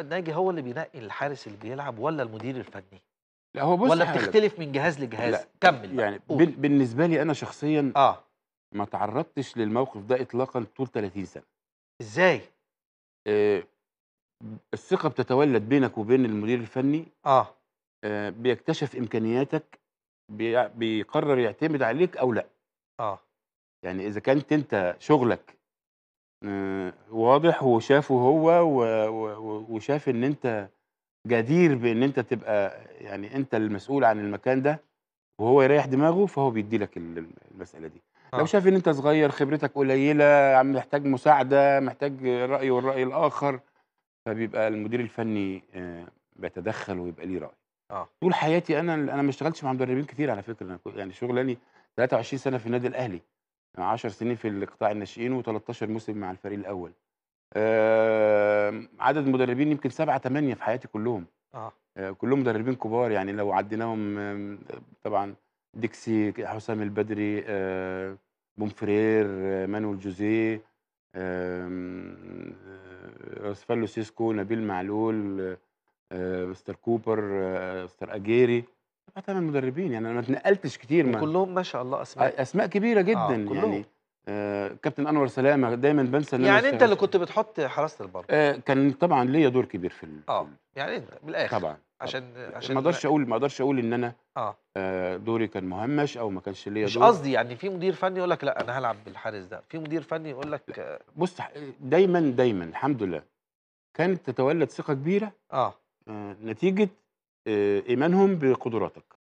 احمد ناجي هو اللي بينقي الحارس اللي بيلعب ولا المدير الفني لا هو بص ولا بتختلف من جهاز لجهاز لا. كمل يعني قول. بالنسبه لي انا شخصيا اه ما تعرضتش للموقف ده اطلاقا طول 30 سنه ازاي آه الثقه بتتولد بينك وبين المدير الفني اه, آه بيكتشف امكانياتك بيقرر يعتمد عليك او لا اه يعني اذا كانت انت شغلك آه، واضح وشافه هو وشاف ان انت جدير بان انت تبقى يعني انت المسؤول عن المكان ده وهو يريح دماغه فهو بيدي لك المساله دي آه. لو شاف ان انت صغير خبرتك قليله محتاج مساعده محتاج راي والراي الاخر فبيبقى المدير الفني آه، بيتدخل ويبقى ليه راي آه. طول حياتي انا انا ما اشتغلتش مع مدربين كتير على فكره يعني شغلاني 23 سنه في النادي الاهلي 10 سنين في القطاع الناشئين و13 موسم مع الفريق الاول آه عدد مدربين يمكن سبعة ثمانية في حياتي كلهم آه. آه كلهم مدربين كبار يعني لو عديناهم آه طبعا ديكسي حسام البدري آه بومفرير آه مانويل جوزيه آه، راسفالو سيسكو نبيل معلول آه، آه، مستر كوبر مستر اجيري ثمان مدربين يعني انا ما اتنقلتش كتير ما كلهم ما شاء الله اسماء اسماء كبيره جدا آه يعني، كلهم. يعني آه كابتن انور سلامه دايما بنسى يعني انت سلامة. اللي كنت بتحط حراسه البر آه كان طبعا ليا دور كبير في اه يعني انت من الاخر طبعا عشان عشان ما اقدرش اقول ما اقدرش اقول ان انا آه. آه دوري كان مهمش او ما كانش ليا دور مش قصدي يعني في مدير فني يقول لك لا انا هلعب بالحارس ده في مدير فني يقول لك بص دايما دايما الحمد لله كانت تتولد ثقه كبيره اه, آه نتيجه إيمانهم بقدراتك